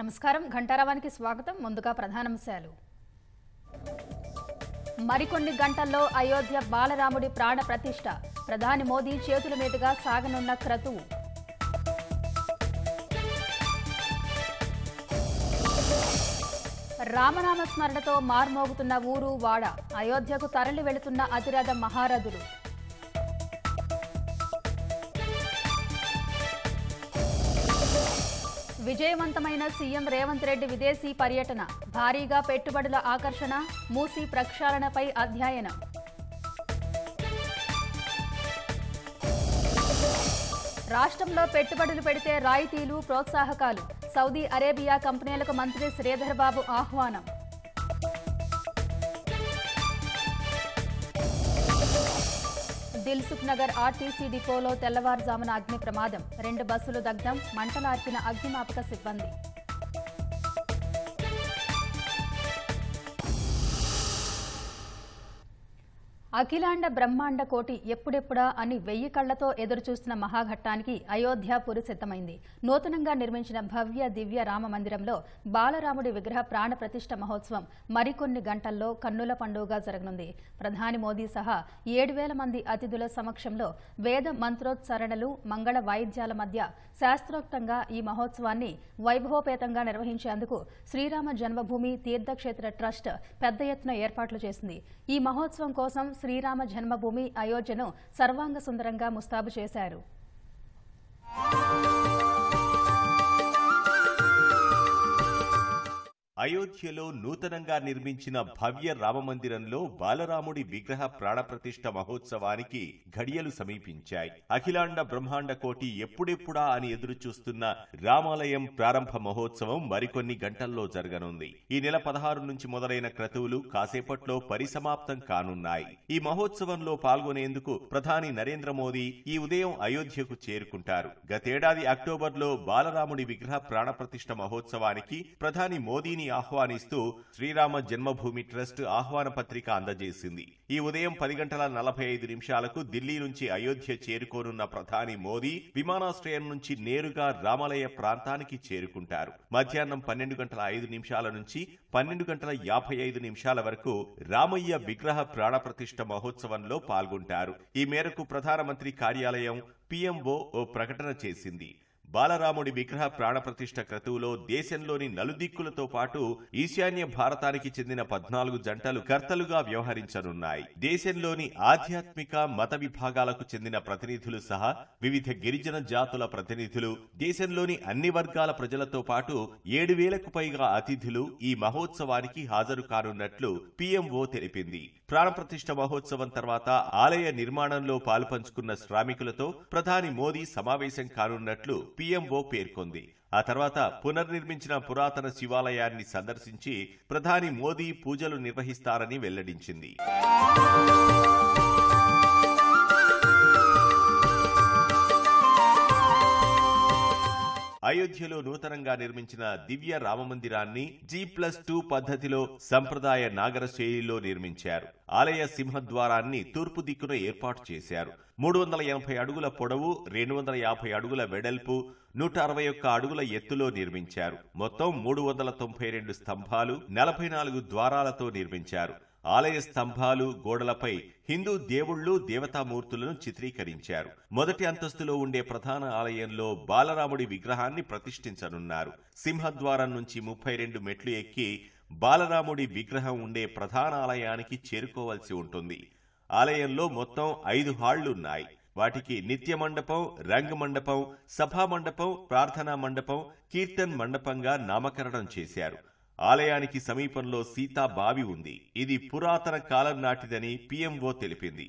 నమస్కారం ఘంటారావానికి స్వాగతం ముందుగా ప్రధానాంశాలు మరికొన్ని గంటల్లో అయోధ్య బాలరాముడి ప్రాణ ప్రతిష్ట ప్రధాని మోదీ చేతుల మీదుగా సాగనున్న క్రతువు రామనామ స్మరణతో మార్మోగుతున్న ఊరు వాడ అయోధ్యకు తరలి వెళుతున్న అతిరథ మహారథులు విజయవంతమైన సీఎం రేవంత్ రెడ్డి విదేశీ పర్యటన భారీగా పెట్టుబడుల ఆకర్షణ మూసి ప్రక్షాళనపై అధ్యయనం రాష్ట్రంలో పెట్టుబడులు పెడితే రాయితీలు ప్రోత్సాహకాలు సౌదీ అరేబియా కంపెనీలకు మంత్రి శ్రీధర్బాబు ఆహ్వానం దిల్సుఖ్ నగర్ ఆర్టీసీ డిపోలో తెల్లవారుజామున అగ్ని ప్రమాదం రెండు బస్సులు దగ్ధం మంటలార్పిన అగ్నిమాపక సిబ్బంది అఖిలాండ బ్రహ్మాండ కోటి ఎప్పుడెప్పుడా అని వెయ్యి కళ్లతో ఎదురుచూస్తున్న మహాఘట్టానికి అయోధ్యాపురి సిద్ధమైంది నూతనంగా నిర్మించిన భవ్య దివ్య రామ మందిరంలో బాలరాముడి విగ్రహ ప్రాణ ప్రతిష్ట మహోత్సవం మరికొన్ని గంటల్లో కన్నుల పండుగగా జరగనుంది ప్రధాని మోదీ సహా ఏడు వేల మంది అతిథుల సమక్షంలో వేద మంత్రోత్సరణలు మంగళ వాయిద్యాల మధ్య శాస్త్రోక్తంగా ఈ మహోత్సవాన్ని వైభవోపేతంగా నిర్వహించేందుకు శ్రీరామ జన్మభూమి తీర్థక్షేత్ర ట్రస్ట్ పెద్ద ఎత్తున ఏర్పాట్లు చేసింది ఈ మహోత్సవం కోసం శ్రీరామ జన్మభూమి అయోధ్యను సర్వాంగ సుందరంగా ముస్తాబు చేశారు అయోధ్యలో నూతనంగా నిర్మించిన భవ్య రామమందిరంలో బాలరాముడి విగ్రహ ప్రాణప్రతిష్ఠ మహోత్సవానికి ఘడియలు సమీపించాయి అఖిలాండ బ్రహ్మాండ కోటి ఎప్పుడెప్పుడా అని ఎదురుచూస్తున్న రామాలయం ప్రారంభ మహోత్సవం మరికొన్ని గంటల్లో జరగనుంది ఈ నెల పదహారు నుంచి మొదలైన క్రతువులు కాసేపట్లో పరిసమాప్తం కానున్నాయి ఈ మహోత్సవంలో పాల్గొనేందుకు ప్రధాని నరేంద్ర మోదీ ఈ ఉదయం అయోధ్యకు చేరుకుంటారు గతేడాది అక్టోబర్లో బాలరాముడి విగ్రహ ప్రాణప్రతిష్ఠ మహోత్సవానికి ప్రధాని మోదీని ఆహ్వానిస్తూ శ్రీరామ జన్మభూమి ట్రస్ట్ ఆహ్వాన పత్రిక అందజేసింది ఈ ఉదయం పది గంటల నలభై ఐదు నిమిషాలకు ఢిల్లీ నుంచి అయోధ్య చేరుకోనున్న ప్రధాని మోదీ విమానాశ్రయం నుంచి నేరుగా రామాలయ ప్రాంతానికి చేరుకుంటారు మధ్యాహ్నం పన్నెండు గంటల ఐదు నిమిషాల నుంచి పన్నెండు గంటల యాభై ఐదు నిమిషాల వరకు రామయ్య విగ్రహ ప్రాణప్రతిష్ఠ మహోత్సవంలో పాల్గొంటారు ఈ మేరకు ప్రధానమంత్రి కార్యాలయం పీఎంఓ ఓ ప్రకటన చేసింది బాలరాముడి విగ్రహ ప్రాణప్రతిష్ఠ క్రతువులో దేశంలోని నలుదిక్కులతో పాటు ఈశాన్య భారతానికి చెందిన పద్నాలుగు జంటలు కర్తలుగా వ్యవహరించనున్నాయి దేశంలోని ఆధ్యాత్మిక మత విభాగాలకు చెందిన ప్రతినిధులు సహా వివిధ గిరిజన జాతుల ప్రతినిధులు దేశంలోని అన్ని వర్గాల ప్రజలతో పాటు ఏడు వేలకు పైగా అతిథులు ఈ మహోత్సవానికి హాజరు కానున్నట్లు పిఎంఓ తెలిపింది ప్రాణప్రతిష్ఠ మహోత్సవం తర్వాత ఆలయ నిర్మాణంలో పాలుపంచుకున్న శ్రామికులతో ప్రధాని మోదీ సమావేశం కానున్నట్లు పీఎంఓ పేర్కొంది ఆ తర్వాత పునర్నిర్మించిన పురాతన శివాలయాన్ని సందర్శించి ప్రధాని మోదీ పూజలు నిర్వహిస్తారని వెల్లడించింది అయోధ్యలో నూతనంగా నిర్మించిన దివ్య రామమందిరాన్ని జీ ప్లస్ టూ పద్ధతిలో సంప్రదాయ నాగర శైలిలో నిర్మించారు ఆలయ సింహద్వారాన్ని తూర్పు దిక్కున ఏర్పాటు చేశారు మూడు వందల ఎనభై అడుగుల పొడవు రెండు వందల యాభై అడుగుల వెడల్పు నూట అరవై ఒక్క అడుగుల ఎత్తులో నిర్మించారు మొత్తం మూడు వందల తొంభై రెండు స్తంభాలు నలభై నాలుగు ద్వారాలతో నిర్మించారు ఆలయ స్తంభాలు గోడలపై హిందూ దేవుళ్లు దేవతామూర్తులను చిత్రీకరించారు మొదటి అంతస్తులో ఉండే ప్రధాన ఆలయంలో బాలరాముడి విగ్రహాన్ని ప్రతిష్ఠించనున్నారు సింహద్వారం నుంచి ముప్పై రెండు మెట్లు ఎక్కి బాలరాముడి విగ్రహం ఉండే ప్రధాన ఆలయానికి చేరుకోవలసి ఉంటుంది ఆలయంలో మొత్తం ఐదు హాళ్లున్నాయి వాటికి నిత్య మండపం రంగ మండపం సభా మండపం ప్రార్థనా మండపం కీర్తన్ మండపంగా నామకరణం చేశారు ఆలయానికి సమీపంలో సీతా బావి ఉంది ఇది పురాతన కాలం నాటిదని పిఎంఓ తెలిపింది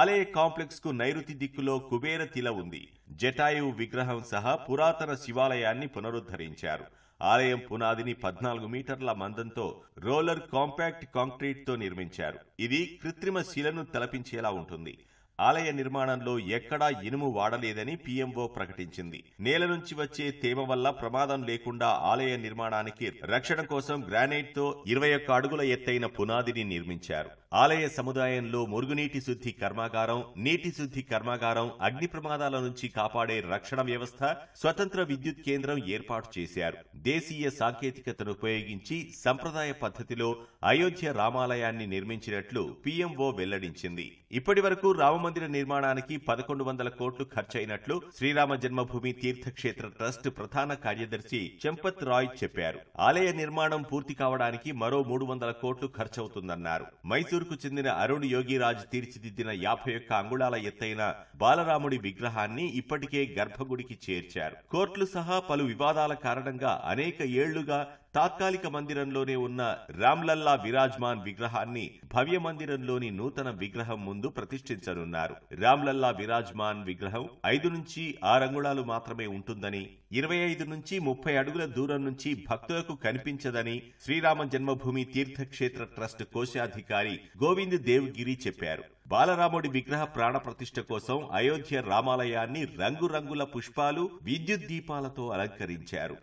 ఆలయ కాంప్లెక్స్ కు నైరుతి దిక్కులో కుబేర తిల ఉంది జటాయువు విగ్రహం సహా పురాతన శివాలయాన్ని పునరుద్ధరించారు ఆలయం పునాదిని పద్నాలుగు మీటర్ల మందంతో రోలర్ కాంపాక్ట్ కాంక్రీట్ తో నిర్మించారు ఇది కృత్రిమ శిలను తలపించేలా ఉంటుంది ఆలయ నిర్మాణంలో ఎక్కడా ఇనుము వాడలేదని పీఎంఓ ప్రకటించింది నేల నుంచి వచ్చే తేమ వల్ల ప్రమాదం లేకుండా ఆలయ నిర్మాణానికి రక్షణ కోసం గ్రానైట్ తో ఇరవై ఒక్క అడుగుల ఎత్తైన పునాదిని నిర్మించారు ఆలయ సముదాయంలో మురుగునీటి శుద్ధి కర్మాగారం నీటి శుద్ధి కర్మాగారం అగ్ని ప్రమాదాల నుంచి కాపాడే రక్షణ వ్యవస్థ స్వతంత్ర విద్యుత్ కేంద్రం ఏర్పాటు చేశారు దేశీయ సాంకేతికతను ఉపయోగించి సంప్రదాయ పద్ధతిలో అయోధ్య రామాలయాన్ని నిర్మించినట్లు పీఎంఓ వెల్లడించింది ఇప్పటి వరకు రామమందిర నిర్మాణానికి పదకొండు వందల కోట్లు ఖర్చయినట్లు శ్రీరామ జన్మభూమి తీర్థక్షేత్ర ట్రస్ట్ ప్రధాన కార్యదర్శి చెంపత్ రాయ్ చెప్పారు ఆలయ నిర్మాణం పూర్తి కావడానికి మరో మూడు వందల కోట్లు ఖర్చవుతుందన్నారు మైసూరు చిత్తూరుకు చెందిన అరుణ్ యోగిరాజ్ తీర్చిదిద్దిన యాభై ఒక్క అంగుళాల ఎత్తైన బాలరాముడి విగ్రహాన్ని ఇప్పటికే గర్భగుడికి చేర్చారు కోర్టులు సహా పలు వివాదాల కారణంగా అనేక ఏళ్లుగా తాత్కాలిక మందిరంలోనే ఉన్న రామ్లల్లా విరాజ్మాన్ విగ్రహాన్ని భవ్య మందిరంలోని నూతన విగ్రహం ముందు ప్రతిష్ఠించనున్నారు రామ్లల్లా విరాజ్మాన్ విగ్రహం ఐదు నుంచి ఆరంగుళాలు మాత్రమే ఉంటుందని ఇరవై ఐదు నుంచి ముప్పై అడుగుల దూరం నుంచి భక్తులకు కనిపించదని శ్రీరామ జన్మభూమి తీర్థక్షేత్ర ట్రస్ట్ కోశాధికారి గోవింద్ దేవ్గిరి చెప్పారు బాలరాముడి విగ్రహ ప్రాణప్రతిష్ఠ కోసం అయోధ్య రామాలయాన్ని రంగురంగుల పుష్పాలు విద్యుత్ దీపాలతో అలంకరించారు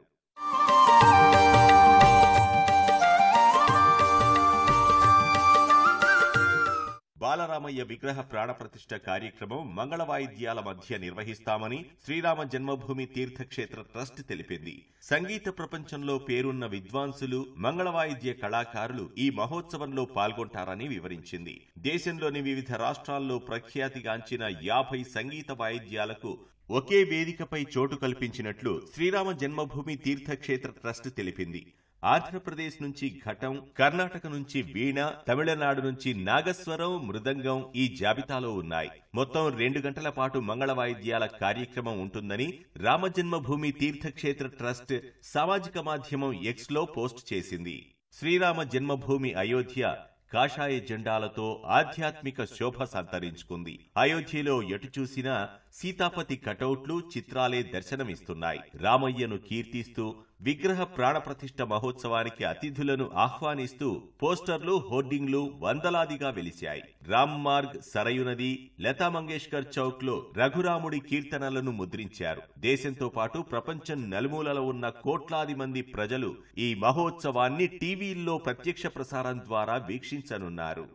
బాలరామయ్య విగ్రహ ప్రాణప్రతిష్ఠ కార్యక్రమం మంగళ వాయిద్యాల మధ్య నిర్వహిస్తామని శ్రీరామ జన్మభూమి తీర్థక్షేత్ర ట్రస్ట్ తెలిపింది సంగీత ప్రపంచంలో పేరున్న విద్వాంసులు మంగళ వాయిద్య కళాకారులు ఈ మహోత్సవంలో పాల్గొంటారని వివరించింది దేశంలోని వివిధ రాష్ట్రాల్లో ప్రఖ్యాతిగాంచిన యాభై సంగీత వాయిద్యాలకు ఒకే వేదికపై చోటు కల్పించినట్లు శ్రీరామ జన్మభూమి తీర్థక్షేత్ర ట్రస్ట్ తెలిపింది ఆంధ్రప్రదేశ్ నుంచి ఘటం కర్ణాటక నుంచి వీణ తమిళనాడు నుంచి నాగస్వరం మృదంగం ఈ జాబితాలో ఉన్నాయి మొత్తం రెండు గంటల పాటు మంగళ వాయిద్యాల కార్యక్రమం ఉంటుందని రామజన్మభూమి తీర్థక్షేత్ర ట్రస్ట్ సామాజిక మాధ్యమం ఎక్స్ లో పోస్ట్ చేసింది శ్రీరామ జన్మభూమి అయోధ్య కాషాయ జెండాలతో ఆధ్యాత్మిక శోభ సంతరించుకుంది అయోధ్యలో ఎటు చూసినా సీతాపతి కటౌట్లు చిత్రాలే దర్శనమిస్తున్నాయి రామయ్యను కీర్తిస్తూ విగ్రహ ప్రాణప్రతిష్ఠ మహోత్సవానికి అతిథులను ఆహ్వానిస్తూ పోస్టర్లు హోర్డింగ్లు వందలాదిగా వెలిశాయి రామ్ మార్గ్ సరయు నది లతా మంగేష్కర్ చౌక్ లో రఘురాముడి కీర్తనలను ముద్రించారు దేశంతో పాటు ప్రపంచం నలుమూలల ఉన్న కోట్లాది మంది ప్రజలు ఈ మహోత్సవాన్ని టీవీల్లో ప్రత్యక్ష ప్రసారం ద్వారా వీక్షించనున్నారు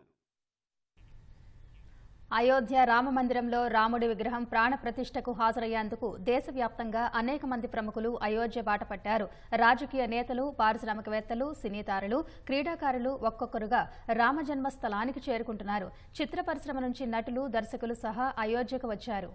అయోధ్య రామ మందిరంలో రాముడి విగ్రహం ప్రాణప్రతిష్టకు హాజరయ్యేందుకు దేశవ్యాప్తంగా అనేక మంది ప్రముఖులు అయోధ్య బాట పట్టారు రాజకీయ నేతలు పారిశ్రామికవేత్తలు సినీతారులు క్రీడాకారులు ఒక్కొక్కరుగా స్థలానికి చేరుకుంటున్నారు చిత్ర పరిశ్రమ నుంచి నటులు దర్శకులు సహా అయోధ్యకు వచ్చారు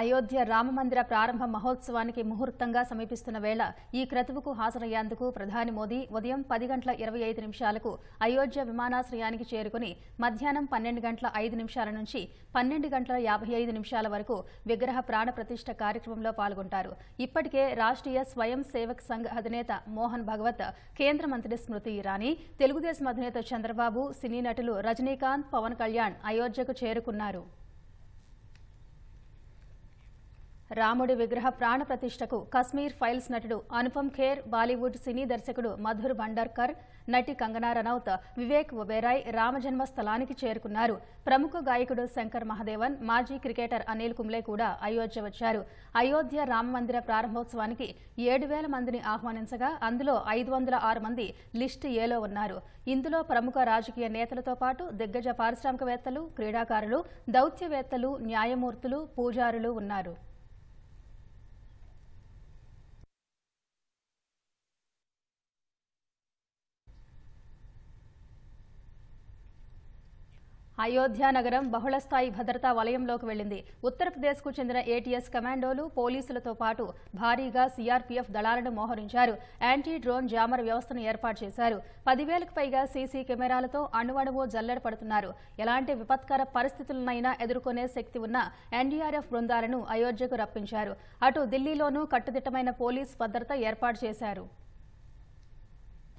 అయోధ్య రామమందిర ప్రారంభ మహోత్సవానికి ముహూర్తంగా సమీపిస్తున్న వేళ ఈ క్రతువుకు హాజరయ్యేందుకు ప్రధాని మోదీ ఉదయం పది గంటల ఇరవై ఐదు నిమిషాలకు అయోధ్య విమానాశ్రయానికి చేరుకుని మధ్యాహ్నం పన్నెండు గంటల ఐదు నిమిషాల నుంచి పన్నెండు గంటల యాభై ఐదు నిమిషాల వరకు విగ్రహ ప్రాణప్రతిష్ఠ కార్యక్రమంలో పాల్గొంటారు ఇప్పటికే రాష్ట్రీయ స్వయం సేవక్ సంఘ్ అధినేత మోహన్ భగవత్ కేంద్ర మంత్రి స్మృతి ఇరానీ తెలుగుదేశం అధినేత చంద్రబాబు సినీ నటులు రజనీకాంత్ పవన్ కళ్యాణ్ అయోధ్యకు చేరుకున్నారు రాముడి విగ్రహ ప్రతిష్టకు కశ్మీర్ ఫైల్స్ నటుడు అనుపమ్ ఖేర్ బాలీవుడ్ సినీ దర్శకుడు మధుర్ భండార్కర్ నటి కంగనా రనౌత్ వివేక్ ఒబేరాయ్ రామజన్మ స్థలానికి చేరుకున్నారు ప్రముఖ గాయకుడు శంకర్ మహదేవన్ మాజీ క్రికెటర్ అనిల్ కుంబ్లే కూడా అయోధ్య వచ్చారు అయోధ్య రామమందిర ప్రారంభోత్సవానికి ఏడు వేల మందిని ఆహ్వానించగా అందులో ఐదు వందల ఆరు మంది లిస్ట్ ఏలో ఉన్నారు ఇందులో ప్రముఖ రాజకీయ నేతలతో పాటు దిగ్గజ పారిశ్రామికవేత్తలు క్రీడాకారులు దౌత్యవేత్తలు న్యాయమూర్తులు పూజారులు ఉన్నారు అయోధ్య నగరం బహుళస్థాయి భద్రతా వలయంలోకి వెళ్లింది ఉత్తరప్రదేశ్కు చెందిన ఏటీఎస్ కమాండోలు పోలీసులతో పాటు భారీగా సీఆర్పీఎఫ్ దళాలను మోహరించారు యాంటీ డ్రోన్ జామర్ వ్యవస్థను ఏర్పాటు చేశారు పదివేలకు పైగా సీసీ కెమెరాలతో అణువణువు జల్లెడ పడుతున్నారు ఎలాంటి విపత్కర పరిస్థితులనైనా ఎదుర్కొనే శక్తి ఉన్న ఎన్డీఆర్ఎఫ్ బృందాలను అయోధ్యకు రప్పించారు అటు ఢిల్లీలోనూ కట్టుదిట్టమైన పోలీస్ భద్రత ఏర్పాటు చేశారు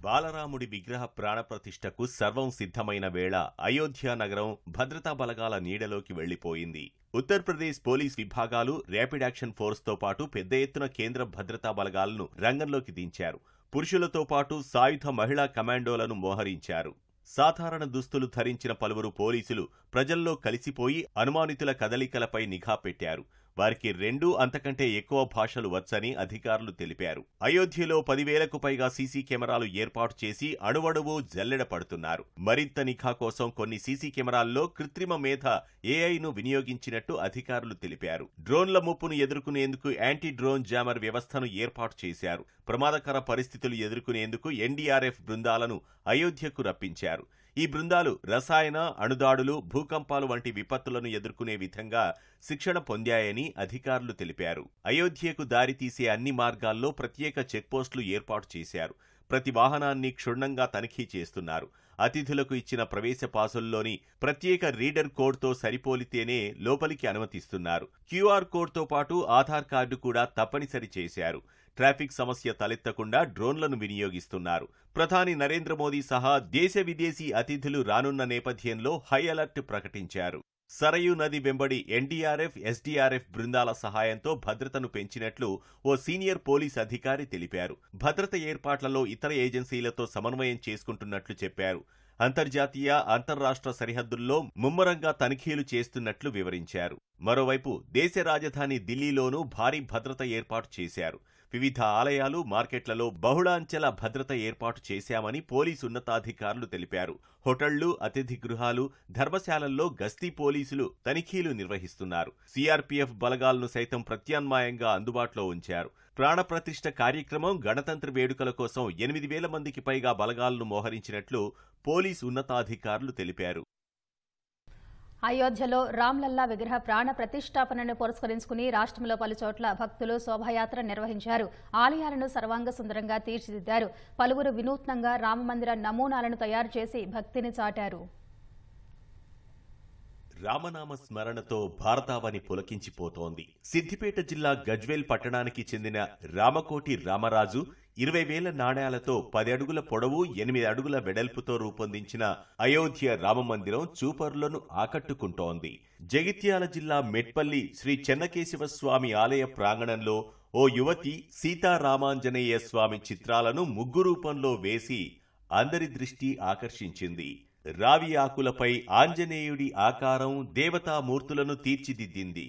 బాలరాముడి విగ్రహ ప్రాణప్రతిష్టకు సర్వం సిద్ధమైన వేళ అయోధ్య నగరం భద్రతా బలగాల నీడలోకి వెళ్లిపోయింది ఉత్తరప్రదేశ్ పోలీస్ విభాగాలు ర్యాపిడ్ యాక్షన్ ఫోర్స్తో పాటు పెద్ద ఎత్తున కేంద్ర భద్రతా బలగాలను రంగంలోకి దించారు పురుషులతో పాటు సాయుధ మహిళా కమాండోలను మోహరించారు సాధారణ దుస్తులు ధరించిన పలువురు పోలీసులు ప్రజల్లో కలిసిపోయి అనుమానితుల కదలికలపై నిఘా పెట్టారు వారికి రెండు అంతకంటే ఎక్కువ భాషలు వచ్చని అధికారులు తెలిపారు అయోధ్యలో పదివేలకు పైగా సీసీ కెమెరాలు ఏర్పాటు చేసి అణువణువు జల్లెడ పడుతున్నారు మరింత నిఘా కోసం కొన్ని సీసీ కెమెరాల్లో కృత్రిమ మేధ ఏఐను వినియోగించినట్టు అధికారులు తెలిపారు డ్రోన్ల ముప్పును ఎదుర్కొనేందుకు యాంటీ డ్రోన్ జామర్ వ్యవస్థను ఏర్పాటు చేశారు ప్రమాదకర పరిస్థితులు ఎదుర్కొనేందుకు ఎన్డీఆర్ఎఫ్ బృందాలను అయోధ్యకు రప్పించారు ఈ బృందాలు రసాయన అణుదాడులు భూకంపాలు వంటి విపత్తులను ఎదుర్కొనే విధంగా శిక్షణ పొందాయని అధికారులు తెలిపారు అయోధ్యకు దారితీసే అన్ని మార్గాల్లో ప్రత్యేక చెక్పోస్టులు ఏర్పాటు చేశారు ప్రతి వాహనాన్ని క్షుణ్ణంగా తనిఖీ చేస్తున్నారు అతిథులకు ఇచ్చిన ప్రవేశ పాసుల్లోని ప్రత్యేక రీడర్ కోడ్తో సరిపోలితేనే లోపలికి అనుమతిస్తున్నారు క్యూఆర్ కోడ్తో పాటు ఆధార్ కార్డు కూడా తప్పనిసరి చేశారు ట్రాఫిక్ సమస్య తలెత్తకుండా డ్రోన్లను వినియోగిస్తున్నారు ప్రధాని నరేంద్ర మోదీ సహా దేశ విదేశీ అతిథులు రానున్న నేపథ్యంలో హై అలర్ట్ ప్రకటించారు సరయు నది వెంబడి ఎన్డీఆర్ఎఫ్ ఎస్డీఆర్ఎఫ్ బృందాల సహాయంతో భద్రతను పెంచినట్లు ఓ సీనియర్ పోలీస్ అధికారి తెలిపారు భద్రత ఏర్పాట్లలో ఇతర ఏజెన్సీలతో సమన్వయం చేసుకుంటున్నట్లు చెప్పారు అంతర్జాతీయ అంతర్రాష్ట్ర సరిహద్దుల్లో ముమ్మరంగా తనిఖీలు చేస్తున్నట్లు వివరించారు మరోవైపు దేశ రాజధాని ఢిల్లీలోనూ భారీ భద్రత ఏర్పాటు చేశారు వివిధ ఆలయాలు మార్కెట్లలో బహుళాంచెల భద్రత ఏర్పాటు చేశామని పోలీసు ఉన్నతాధికారులు తెలిపారు హోటళ్లు అతిథి గృహాలు ధర్మశాలల్లో గస్తీ పోలీసులు తనిఖీలు నిర్వహిస్తున్నారు సీఆర్పీఎఫ్ బలగాలను సైతం ప్రత్యామ్నాయంగా అందుబాటులో ఉంచారు ప్రాణప్రతిష్ఠ కార్యక్రమం గణతంత్ర వేడుకల కోసం ఎనిమిది వేల మందికి పైగా బలగాలను మోహరించినట్లు పోలీసు ఉన్నతాధికారులు తెలిపారు అయోధ్యలో రామ్లల్లా విగ్రహ ప్రాణ ప్రతిష్టాపనను పురస్కరించుకుని రాష్ట్రంలో పలుచోట్ల భక్తులు శోభాయాత్ర నిర్వహించారు ఆలయాలను సర్వాంగ సుందరంగా తీర్చిదిద్దారు పలువురు వినూత్నంగా రామమందిర నమూనాలను తయారు చేసి భక్తిని చాటారు రామనామ స్మరణతో భారతావని పులకించిపోతోంది సిద్దిపేట జిల్లా గజ్వేల్ పట్టణానికి చెందిన రామకోటి రామరాజు ఇరవై వేల నాణ్యాలతో పది అడుగుల పొడవు ఎనిమిది అడుగుల వెడల్పుతో రూపొందించిన అయోధ్య రామమందిరం చూపరులను ఆకట్టుకుంటోంది జగిత్యాల జిల్లా మెట్పల్లి శ్రీ చెన్నకేశవ స్వామి ఆలయ ప్రాంగణంలో ఓ యువతి సీతారామాంజనేయ స్వామి చిత్రాలను ముగ్గు రూపంలో వేసి అందరి దృష్టి ఆకర్షించింది రావి ఆకులపై ఆంజనేయుడి ఆకారం దేవతామూర్తులను తీర్చిదిద్దింది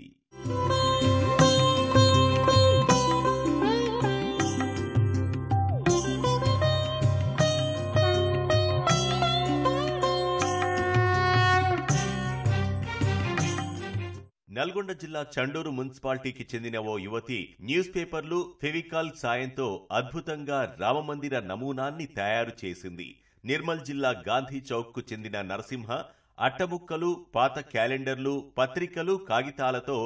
నల్గొండ జిల్లా చండూరు మున్సిపాలిటీకి చెందిన ఓ యువతి న్యూస్ పేపర్లు ఫెవికాల్ సాయంతో అద్భుతంగా రామమందిర నమూనాన్ని తయారు చేసింది నిర్మల్ జిల్లా గాంధీ చౌక్కు చెందిన నరసింహ అట్టముక్కలు పాత క్యాలెండర్లు పత్రికలు కాగితాలతో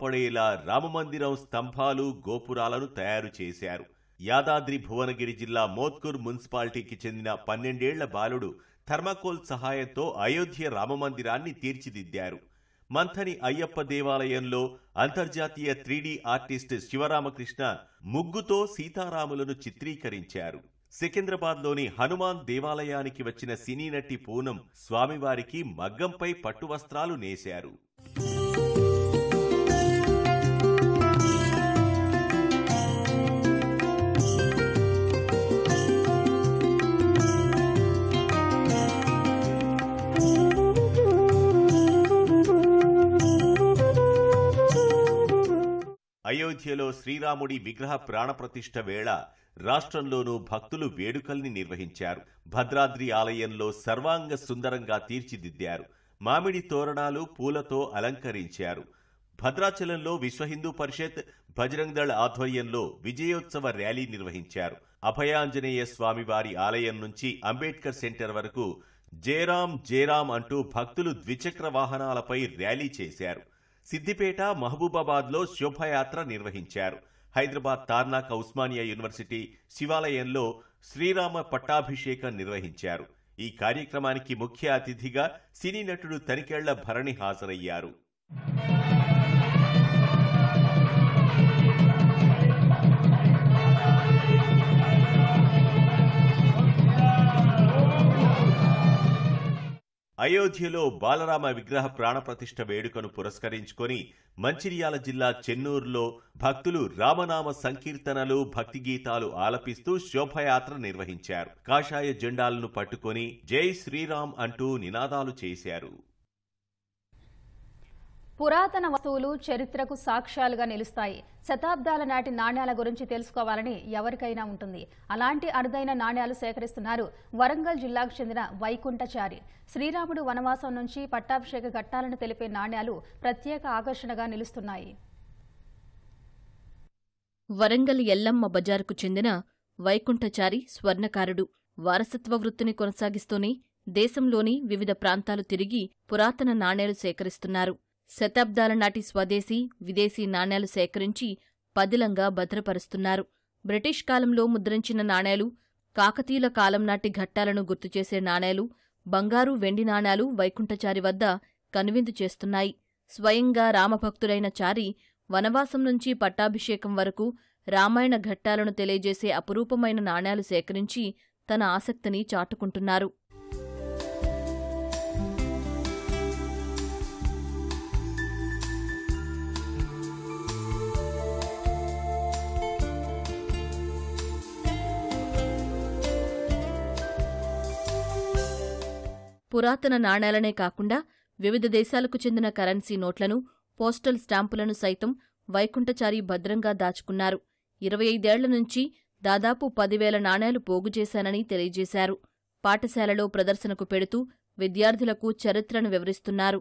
పొడేలా రామమందిరం స్తంభాలు గోపురాలను తయారు చేశారు యాదాద్రి భువనగిరి జిల్లా మోత్కూర్ మున్సిపాలిటీకి చెందిన పన్నెండేళ్ల బాలుడు థర్మాకోల్ సహాయంతో అయోధ్య రామమందిరాన్ని తీర్చిదిద్దారు మంథని అయ్యప్ప దేవాలయంలో అంతర్జాతీయ త్రీడీ ఆర్టిస్ట్ శివరామకృష్ణ ముగ్గుతో సీతారాములను చిత్రీకరించారు సికింద్రాబాద్లోని హనుమాన్ దేవాలయానికి వచ్చిన సినీ నటి పూనం స్వామివారికి మగ్గంపై పట్టువస్త్రాలు నేశారు అయోధ్యలో శ్రీరాముడి విగ్రహ ప్రాణప్రతిష్ఠ వేళ రాష్ట్రంలోనూ భక్తులు వేడుకల్ని నిర్వహించారు భద్రాద్రి ఆలయంలో సర్వాంగ సుందరంగా తీర్చిదిద్దారు మామిడి తోరణాలు పూలతో అలంకరించారు భద్రాచలంలో విశ్వ హిందూ పరిషత్ బజరంగ్ దళ్ ఆధ్వర్యంలో విజయోత్సవ ర్యాలీ నిర్వహించారు అభయాంజనేయ స్వామివారి ఆలయం నుంచి అంబేద్కర్ సెంటర్ వరకు జేరాం జేరాం అంటూ భక్తులు ద్విచక్ర వాహనాలపై ర్యాలీ చేశారు సిద్దిపేట మహబూబాబాద్ లో శోభయాత్ర నిర్వహించారు హైదరాబాద్ తార్నాక ఉస్మానియా యూనివర్సిటీ శివాలయంలో శ్రీరామ పట్టాభిషేకం నిర్వహించారు ఈ కార్యక్రమానికి ముఖ్య అతిథిగా సినీ నటుడు తనికేళ్ల భరణి హాజరయ్యారు అయోధ్యలో బాలరామ విగ్రహ ప్రాణప్రతిష్ఠ వేడుకను పురస్కరించుకొని మంచిర్యాల జిల్లా చెన్నూరులో భక్తులు రామనామ సంకీర్తనలు భక్తి గీతాలు ఆలపిస్తూ శోభయాత్ర నిర్వహించారు కాషాయ జెండాలను పట్టుకొని జై శ్రీరామ్ అంటూ నినాదాలు చేశారు పురాతన వస్తువులు చరిత్రకు సాక్ష్యాలుగా నిలుస్తాయి శతాబ్దాల నాటి నాణ్యాల గురించి తెలుసుకోవాలని ఎవరికైనా ఉంటుంది అలాంటి అరుదైన నాణ్యాలు సేకరిస్తున్నారు వరంగల్ జిల్లాకు చెందిన వైకుంఠచారి శ్రీరాముడు వనవాసం నుంచి పట్టాభిషేక ఘట్టాలను తెలిపే నాణ్యాలు ప్రత్యేక ఆకర్షణగా నిలుస్తున్నాయి వరంగల్ ఎల్లమ్మ బజార్కు చెందిన వైకుంఠచారి స్వర్ణకారుడు వారసత్వ వృత్తిని కొనసాగిస్తూనే దేశంలోని వివిధ ప్రాంతాలు తిరిగి పురాతన నాణేలు సేకరిస్తున్నారు శతాబ్దాల నాటి స్వదేశీ విదేశీ నాణేలు సేకరించి పదిలంగా భద్రపరుస్తున్నారు బ్రిటిష్ కాలంలో ముద్రించిన నాణేలు కాకతీయుల కాలం నాటి ఘట్టాలను గుర్తుచేసే నాణేలు బంగారు వెండి నాణేలు వైకుంఠచారి వద్ద కనువిందు చేస్తున్నాయి స్వయంగా రామభక్తుడైన చారి వనవాసం నుంచి పట్టాభిషేకం వరకు రామాయణ ఘట్టాలను తెలియజేసే అపురూపమైన నాణేలు సేకరించి తన ఆసక్తిని చాటుకుంటున్నారు పురాతన నాణేలనే కాకుండా వివిధ దేశాలకు చెందిన కరెన్సీ నోట్లను పోస్టల్ స్టాంపులను సైతం వైకుంఠచారి భద్రంగా దాచుకున్నారు ఇరవై ఐదేళ్ల నుంచి దాదాపు పదివేల నాణేలు పోగుచేశానని తెలియజేశారు పాఠశాలలో ప్రదర్శనకు పెడుతూ విద్యార్థులకు చరిత్రను వివరిస్తున్నారు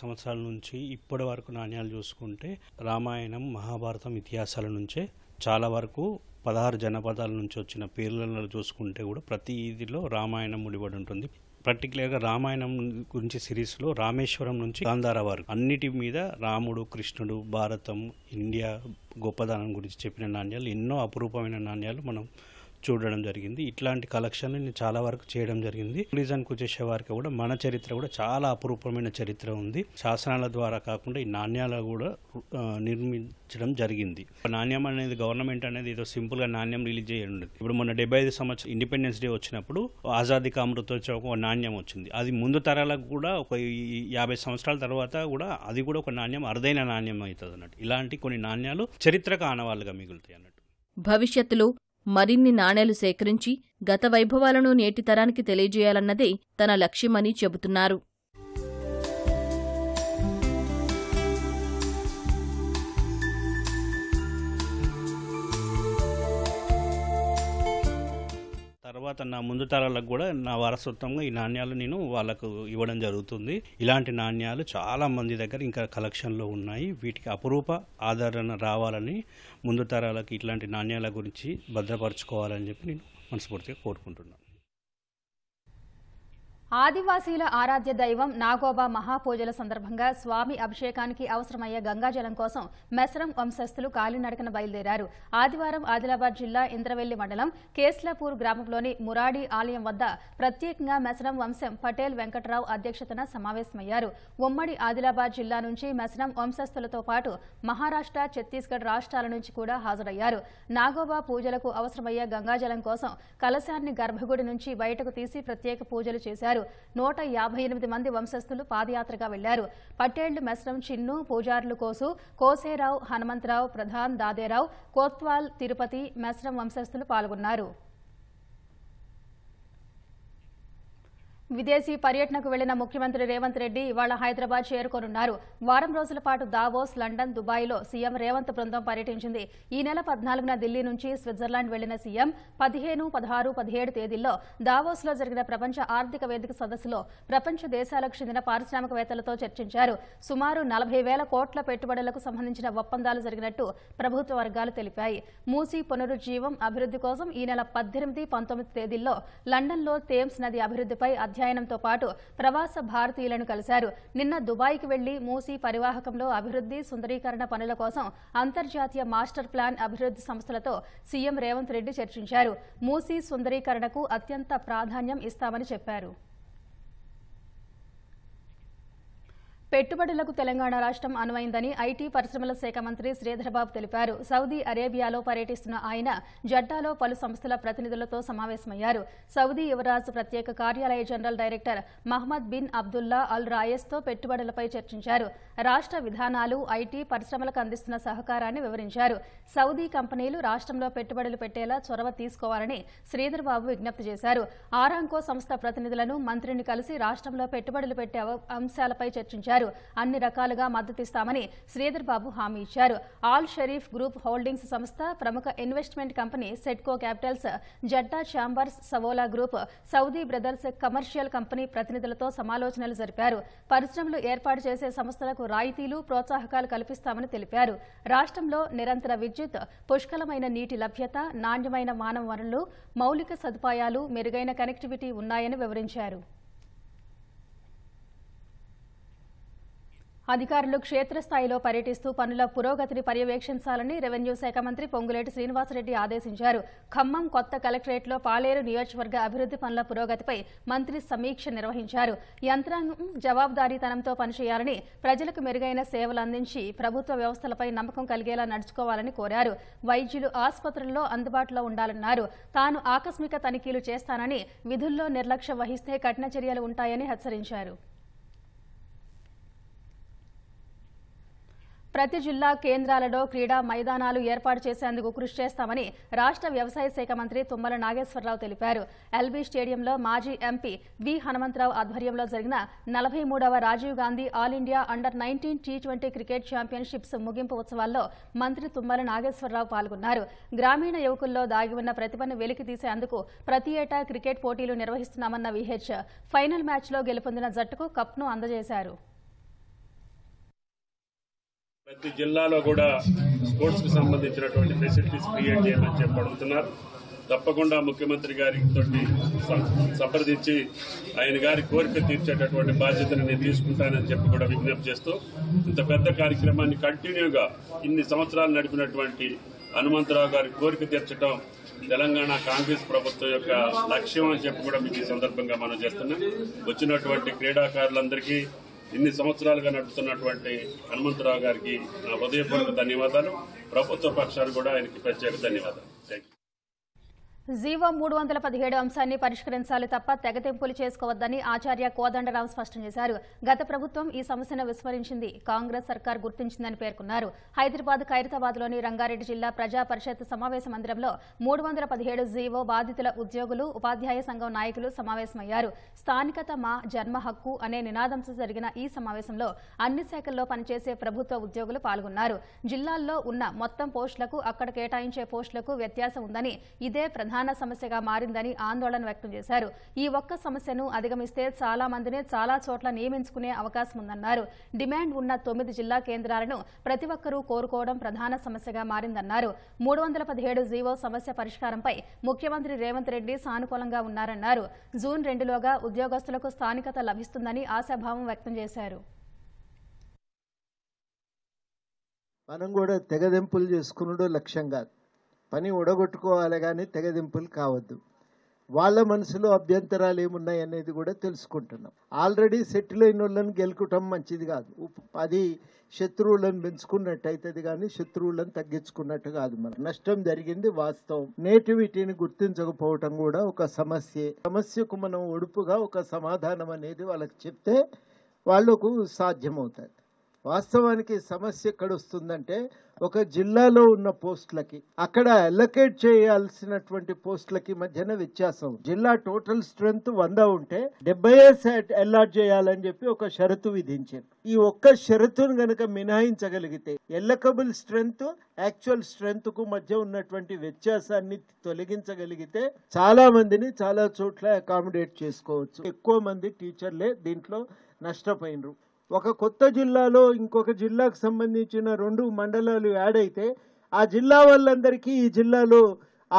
సంవత్సరాల నుంచి ఇప్పటి వరకు నాణ్యాలు చూసుకుంటే రామాయణం మహాభారతం ఇతిహాసాల నుంచే చాలా వరకు పదహారు జనపదాల నుంచి వచ్చిన పేర్లను చూసుకుంటే కూడా ప్రతి ఇదిలో రామాయణం ముడిపడి ఉంటుంది పర్టికులర్గా రామాయణం గురించి సిరీస్లో రామేశ్వరం నుంచి గాంధార వారు అన్నిటి మీద రాముడు కృష్ణుడు భారతం ఇండియా గొప్పదనం గురించి చెప్పిన నాణ్యాలు ఎన్నో అపురూపమైన నాణ్యాలు మనం చూడడం జరిగింది ఇట్లాంటి కలెక్షన్లు నేను చాలా వరకు చేయడం జరిగింది టూరిజంకి వచ్చేసే వారికి కూడా మన చరిత్ర కూడా చాలా అపురూపమైన చరిత్ర ఉంది శాసనాల ద్వారా కాకుండా ఈ నాణ్యాలు కూడా నిర్మించడం జరిగింది నాణ్యం అనేది గవర్నమెంట్ అనేది ఏదో సింపుల్గా నాణ్యం రిలీజ్ చేయండి ఇప్పుడు మొన్న డెబ్బై ఐదు సంవత్సరం ఇండిపెండెన్స్ డే వచ్చినప్పుడు ఆజాదీ కా ఒక నాణ్యం వచ్చింది అది ముందు తరాలకు కూడా ఒక యాభై సంవత్సరాల తర్వాత కూడా అది కూడా ఒక నాణ్యం అరుదైన నాణ్యం అవుతుంది అన్నట్టు ఇలాంటి కొన్ని నాణ్యాలు చరిత్రకు ఆనవాళ్ళుగా మిగులుతాయి అన్నట్టు భవిష్యత్తులో మరిన్ని నాణేలు సేకరించి గత వైభవాలను నేటితరానికి తెలియజేయాలన్నదే తన లక్ష్యమని చెబుతున్నారు తర్వాత నా ముందు తరాలకు కూడా నా వారసత్వంగా ఈ నాణ్యాలు నేను వాళ్ళకు ఇవ్వడం జరుగుతుంది ఇలాంటి నాణ్యాలు చాలా మంది దగ్గర ఇంకా కలెక్షన్లో ఉన్నాయి వీటికి అపురూప ఆదరణ రావాలని ముందు తరాలకు ఇట్లాంటి నాణ్యాల గురించి భద్రపరచుకోవాలని చెప్పి నేను మనస్ఫూర్తిగా కోరుకుంటున్నాను ఆదివాసీల ఆరాధ్య దైవం నాగోబా మహాపూజల సందర్భంగా స్వామి అభిషేకానికి అవసరమయ్యే గంగాజలం కోసం మెసరం వంశస్థులు కాలినడకన బయలుదేరారు ఆదివారం ఆదిలాబాద్ జిల్లా ఇంద్రవెల్లి మండలం కేస్లాపూర్ గ్రామంలోని మురాడి ఆలయం వద్ద ప్రత్యేకంగా మెసరం వంశం పటేల్ వెంకటరావు అధ్యక్షతన సమావేశమయ్యారు ఉమ్మడి ఆదిలాబాద్ జిల్లా నుంచి మెసరం వంశస్థులతో పాటు మహారాష్ట ఛత్తీస్గఢ్ రాష్ట్రాల నుంచి కూడా హాజరయ్యారు నాగోబా పూజలకు అవసరమయ్యే గంగాజలం కోసం కలశాన్ని గర్భగుడి నుంచి బయటకు తీసి ప్రత్యేక పూజలు చేశారు చేశారు నూట యాభై ఎనిమిది మంది వంశస్థులు పాదయాత్రగా వెళ్లారు పటేళ్లు మెస్రం చిన్ను పూజారులు కోసు కోసేరావు హనుమంతరావు ప్రధాన్ దాదేరావు కోత్వాల్ తిరుపతి మెస్రం వంశస్థులు పాల్గొన్నారు విదేశీ పర్యటనకు వెళ్లిన ముఖ్యమంత్రి రేవంత్ రెడ్డి ఇవాళ హైదరాబాద్ చేరుకోనున్నారు వారం రోజుల పాటు దావోస్ లండన్ దుబాయ్లో సీఎం రేవంత్ బృందం పర్యటించింది ఈ నెల పద్నాలుగున ఢిల్లీ నుంచి స్విట్జర్లాండ్ వెళ్లిన సీఎం పదిహేను పదహారు పదిహేడు తేదీల్లో దావోస్లో జరిగిన ప్రపంచ ఆర్థిక వేదిక సదస్సులో ప్రపంచ దేశాలకు చెందిన పారిశ్రామికవేత్తలతో చర్చించారు సుమారు నలభై వేల కోట్ల పెట్టుబడులకు సంబంధించిన ఒప్పందాలు జరిగినట్టు ప్రభుత్వ వర్గాలు తెలిపాయి మూసీ పునరుజ్జీవం అభివృద్ధి కోసం ఈ నెల పద్దెనిమిది పంతొమ్మిది తేదీల్లో లండన్లో థేమ్స్ నది అభివృద్ధిపై అధ్యయనంతో పాటు ప్రవాస భారతీయులను కలిశారు నిన్న దుబాయ్కి వెళ్లి మూసీ పరివాహకంలో అభివృద్ధి సుందరీకరణ పనుల కోసం అంతర్జాతీయ మాస్టర్ ప్లాన్ అభివృద్ధి సంస్థలతో సీఎం రేవంత్ రెడ్డి చర్చించారు మూసీ సుందరీకరణకు అత్యంత ప్రాధాన్యం ఇస్తామని చెప్పారు పెట్టుబడులకు తెలంగాణ రాష్ట్రం అనువైందని ఐటీ పరిశ్రమల శాఖ మంత్రి శ్రీధర్బాబు తెలిపారు సౌదీ అరేబియాలో పర్యటిస్తున్న ఆయన జడ్డాలో పలు సంస్థల ప్రతినిధులతో సమావేశమయ్యారు సౌదీ యువరాజు ప్రత్యేక కార్యాలయ general director Mohammed bin Abdullah Al రాయస్తో పెట్టుబడులపై చర్చించారు రాష్ట్ర విధానాలు ఐటీ పరిశ్రమలకు అందిస్తున్న సహకారాన్ని వివరించారు సౌదీ కంపెనీలు రాష్ట్రంలో పెట్టుబడులు పెట్టేలా చొరవ తీసుకోవాలని శ్రీధర్బాబు విజ్ఞప్తి చేశారు ఆరాంకో సంస్థ ప్రతినిధులను మంత్రిని కలిసి రాష్ట్రంలో పెట్టుబడులు పెట్టే అంశాలపై చర్చించారు అన్నారు అన్ని రకాలుగా మద్దతిస్తామని శ్రీధర్ బాబు హామీ ఇచ్చారు ఆల్ షరీఫ్ గ్రూప్ హోల్డింగ్స్ సంస్థ ప్రముఖ investment company Setco capitals Jeddah chambers Savola group Saudi brothers commercial company ప్రతినిధులతో సమాలోచనలు జరిపారు పరిశ్రమలు ఏర్పాటు చేసే సంస్థలకు రాయితీలు ప్రోత్సాహకాలు కల్పిస్తామని తెలిపారు రాష్ట్రంలో నిరంతర విద్యుత్ పుష్కలమైన నీటి లభ్యత నాణ్యమైన మానవ వనరులు మౌలిక సదుపాయాలు మెరుగైన కనెక్టివిటీ ఉన్నాయని వివరించారు అధికారులు క్షేత్రస్థాయిలో పర్యటిస్తూ పనుల పురోగతిని పర్యవేక్షించాలని రెవెన్యూ శాఖ మంత్రి పొంగులేటి శ్రీనివాసరెడ్డి ఆదేశించారు ఖమ్మం కొత్త కలెక్టరేట్లో పాలేరు నియోజకవర్గ అభివృద్ది పనుల పురోగతిపై మంత్రి సమీక్ష నిర్వహించారు యంత్రాంగం జవాబుదారీతనంతో పనిచేయాలని ప్రజలకు మెరుగైన సేవలు అందించి ప్రభుత్వ వ్యవస్థలపై నమ్మకం కలిగేలా నడుచుకోవాలని కోరారు వైద్యులు ఆసుపత్రుల్లో అందుబాటులో ఉండాలన్నారు తాను ఆకస్మిక తనిఖీలు చేస్తానని విధుల్లో నిర్లక్ష్యం వహిస్తే కఠిన చర్యలు ఉంటాయని హెచ్చరించారు ప్రతి జిల్లా కేంద్రాలలో క్రీడా మైదానాలు ఏర్పాటు చేసేందుకు కృషి చేస్తామని రాష్ట్ర వ్యవసాయ శాఖ మంత్రి తుమ్మల నాగేశ్వరరావు తెలిపారు ఎల్బీ స్టేడియంలో మాజీ ఎంపీ వి హనుమంతరావు ఆధ్వర్యంలో జరిగిన నలభై మూడవ Rajiv Gandhi all India under nineteen T twenty cricket championships ముగింపు ఉత్సవాల్లో మంత్రి తుమ్మల నాగేశ్వరరావు పాల్గొన్నారు గ్రామీణ యువకుల్లో దాగి ఉన్న ప్రతిభను వెలికి తీసేందుకు ప్రతి ఏటా క్రికెట్ పోటీలు నిర్వహిస్తున్నామన్న విహెచ్ ఫైనల్ మ్యాచ్లో గెలుపొందిన జట్టుకు కప్ను అందజేశారు ప్రతి జిల్లాలో కూడా స్పోర్ట్స్కి సంబంధించినటువంటి ఫెసిలిటీస్ క్రియేట్ చేయాలని చెప్పి అడుగుతున్నారు తప్పకుండా ముఖ్యమంత్రి గారితో సంప్రదించి ఆయన గారి కోరిక తీర్చేటటువంటి బాధ్యతను నేను తీసుకుంటానని చెప్పి కూడా విజ్ఞప్తి చేస్తూ ఇంత పెద్ద కార్యక్రమాన్ని కంటిన్యూగా ఇన్ని సంవత్సరాలు నడిపినటువంటి హనుమంతరావు గారి కోరిక తీర్చడం తెలంగాణ కాంగ్రెస్ ప్రభుత్వం యొక్క లక్ష్యం అని చెప్పి కూడా మీకు ఈ సందర్భంగా మనం చేస్తున్నాం వచ్చినటువంటి క్రీడాకారులందరికీ ఇన్ని సంవత్సరాలుగా నడుపుతున్నటువంటి హనుమంతరావు గారికి నా హృదయపూర్వక ధన్యవాదాలు ప్రభుత్వ పక్షాలు కూడా ఆయనకి ప్రత్యేక ధన్యవాదాలు జీవో మూడు వందల పదిహేడు అంశాన్ని పరిష్కరించాలి తప్ప తెగతింపులు చేసుకోవద్దని ఆచార్య కోదండరావు స్పష్టం చేశారు గత ప్రభుత్వం ఈ సమస్యను విస్మరించింది కాంగ్రెస్ సర్కార్ గుర్తించిందని పేర్కొన్నారు హైదరాబాద్ ఖైరతాబాద్లోని రంగారెడ్డి జిల్లా ప్రజా పరిషత్ సమావేశ మందిరంలో మూడు వందల పదిహేడు జీవో బాధితుల ఉద్యోగులు ఉపాధ్యాయ సంఘం నాయకులు సమావేశమయ్యారు స్థానికత మా జన్మ హక్కు అనే నినాదంతో జరిగిన ఈ సమావేశంలో అన్ని శాఖల్లో పనిచేసే ప్రభుత్వ ఉద్యోగులు పాల్గొన్నారు జిల్లాల్లో ఉన్న మొత్తం పోస్టులకు అక్కడ కేటాయించే పోస్టులకు వ్యత్యాసం ఉందని ఇదే ప్రధాన ప్రధాన సమస్యగా మారిందని ఆందోళన వ్యక్తం చేశారు ఈ ఒక్క సమస్యను అధిగమిస్తే చాలా మందినే చాలా చోట్ల నియమించుకునే అవకాశం ఉందన్నారు డిమాండ్ ఉన్న తొమ్మిది జిల్లా కేంద్రాలను ప్రతి ఒక్కరూ కోరుకోవడం ప్రధాన సమస్యగా మారిందన్నారు మూడు వందల పదిహేడు జీవో సమస్య పరిష్కారంపై ముఖ్యమంత్రి రేవంత్ రెడ్డి సానుకూలంగా ఉన్నారన్నారు జూన్ రెండులోగా ఉద్యోగస్తులకు స్థానికత లభిస్తుందని ఆశాభావం వ్యక్తం చేశారు మనం కూడా తెగదెంపులు చేసుకున్నాడు లక్ష్యం కాదు పని ఉడగొట్టుకోవాలి కానీ తెగదింపులు కావద్దు వాళ్ళ మనసులో అభ్యంతరాలు ఏమున్నాయి అనేది కూడా తెలుసుకుంటున్నాం ఆల్రెడీ సెటిల్ అయిన వాళ్ళని గెలుకుటం మంచిది కాదు అది శత్రువులను పెంచుకున్నట్టు అవుతుంది కానీ శత్రువులను తగ్గించుకున్నట్టు కాదు మనం నష్టం జరిగింది వాస్తవం నేటివిటీని గుర్తించకపోవటం కూడా ఒక సమస్యే సమస్యకు మనం ఒడుపుగా ఒక సమాధానం అనేది వాళ్ళకి చెప్తే వాళ్ళకు సాధ్యమవుతుంది వాస్తవానికి సమస్య ఎక్కడ వస్తుందంటే ఒక జిల్లాలో ఉన్న పోస్టులకి అక్కడ అలొకేట్ చేయాల్సినటువంటి పోస్టులకి మధ్యన వ్యత్యాసం జిల్లా టోటల్ స్ట్రెంగ్త్ వంద ఉంటే డెబ్బై అలాట్ చేయాలని చెప్పి ఒక షరతు విధించారు ఈ ఒక్క షరతును గనక మినహాయించగలిగితే ఎల్లకబుల్ స్ట్రెంగ్త్ యాక్చువల్ స్ట్రెంగ్త్ కు మధ్య ఉన్నటువంటి వ్యత్యాసాన్ని తొలగించగలిగితే చాలా మందిని చాలా చోట్ల అకామిడేట్ చేసుకోవచ్చు ఎక్కువ మంది టీచర్లే దీంట్లో నష్టపోయినరు ఒక కొత్త జిల్లాలో ఇంకొక జిల్లాకు సంబంధించిన రెండు మండలాలు యాడ్ అయితే ఆ జిల్లా వాళ్ళందరికీ ఈ జిల్లాలో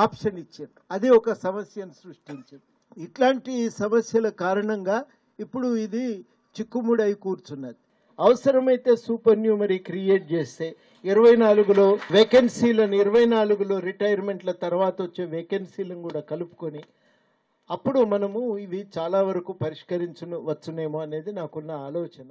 ఆప్షన్ ఇచ్చారు అది ఒక సమస్యను సృష్టించింది ఇట్లాంటి సమస్యల కారణంగా ఇప్పుడు ఇది చిక్కుముడై కూర్చున్నది అవసరమైతే సూపర్ న్యూమరీ క్రియేట్ చేస్తే ఇరవై నాలుగులో వేకెన్సీలను ఇరవై నాలుగులో రిటైర్మెంట్ల తర్వాత వచ్చే వేకెన్సీలను కూడా కలుపుకొని అప్పుడు మనము ఇవి చాలా వరకు వచ్చునేమో అనేది నాకున్న ఆలోచన